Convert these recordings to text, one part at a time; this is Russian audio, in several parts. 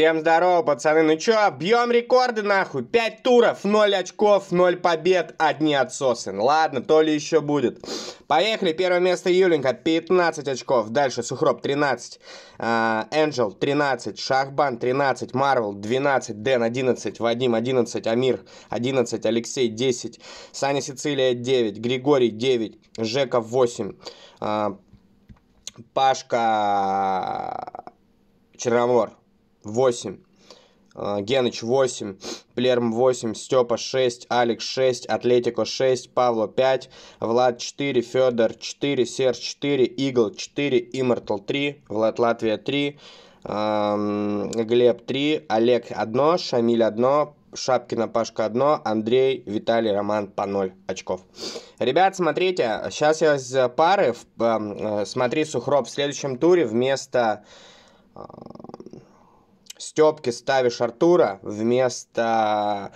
Всем здорово, пацаны. Ну чё, бьем рекорды нахуй. Пять туров, ноль очков, ноль побед, одни отсосы. Ну ладно, то ли еще будет. Поехали. Первое место Юленька, 15 очков. Дальше Сухроб, 13. А, Энджел, 13. Шахбан, 13. Марвел, 12. Дэн, 11. Вадим, 11. Амир, 11. Алексей, 10. Саня Сицилия, 9. Григорий, 9. Жека, 8. А, Пашка... А, Черномор, 8. А, Геныч 8, Плерм 8, Степа 6, Алекс 6, Атлетико 6, Павло 5, Влад 4, Федор 4, Серж 4, Игл 4, Иммортал 3, Влад Латвия 3, Глеб 3, Олег 1, Шамиль 1, Шапкина Пашка 1, Андрей, Виталий, Роман по 0 очков. Ребят, смотрите, сейчас я из пары, э, э, смотри, Сухроб в следующем туре вместо... А, Степки ставишь Артура, вместо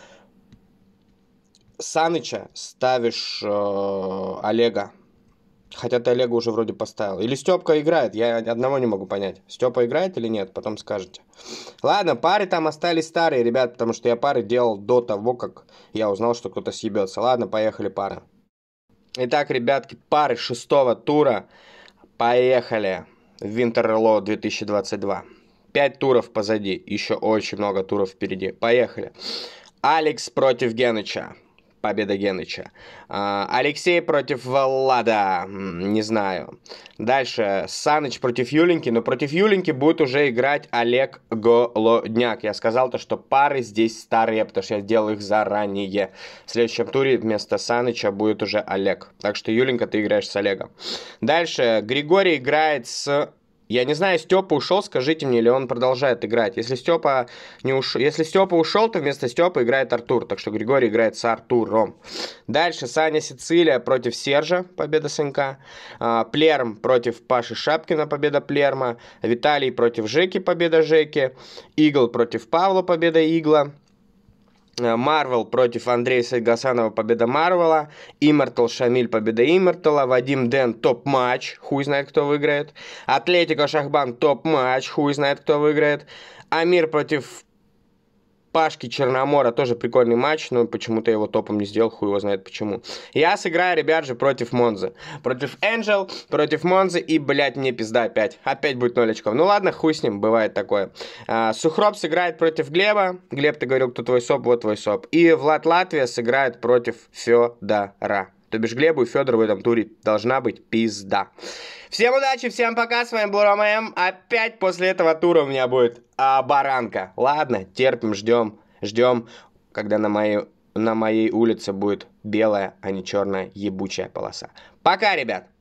Саныча ставишь э, Олега. Хотя ты Олега уже вроде поставил. Или Степка играет, я одного не могу понять. Степа играет или нет, потом скажете. Ладно, пары там остались старые, ребят, потому что я пары делал до того, как я узнал, что кто-то съебется. Ладно, поехали пары. Итак, ребятки, пары шестого тура. Поехали. Winter 2022. 5 туров позади, еще очень много туров впереди. Поехали. Алекс против Геныча. Победа Геныча. А, Алексей против Влада. Не знаю. Дальше. Саныч против Юленьки. Но против Юленьки будет уже играть Олег Голодняк. Я сказал то, что пары здесь старые, потому что я сделал их заранее. В следующем туре вместо Саныча будет уже Олег. Так что, Юленька, ты играешь с Олегом. Дальше. Григорий играет с я не знаю, Степа ушел, скажите мне, или он продолжает играть. Если Степа, не ушел, Если Степа ушел, то вместо Степа играет Артур. Так что Григорий играет с Артуром. Дальше Саня Сицилия против Сержа, победа Санька. А, Плерм против Паши Шапкина, победа Плерма. Виталий против Жеки, победа Жеки. Игл против Павла, победа Игла. Э, Марвел против Андрея Сайгасанова, победа Марвела, Иммортал Шамиль, победа Иммортала, Вадим Дэн, топ-матч, хуй знает, кто выиграет, Атлетика Шахбан, топ-матч, хуй знает, кто выиграет, Амир против Пашки Черномора тоже прикольный матч, но почему-то его топом не сделал, хуй его знает почему. Я сыграю, ребят же, против Монзы. Против Энджел, против Монзы и, блядь, мне пизда опять. Опять будет ноль очков. Ну ладно, хуй с ним, бывает такое. А, Сухроб сыграет против Глеба. Глеб, ты говорил, кто твой соп, вот твой соп. И Влад Латвия сыграет против Федора. То бишь Глебу и Федору в этом туре должна быть пизда. Всем удачи, всем пока, с вами был Ромаэм. Опять после этого тура у меня будет а, баранка. Ладно, терпим, ждем, ждем, когда на моей, на моей улице будет белая, а не черная ебучая полоса. Пока, ребят!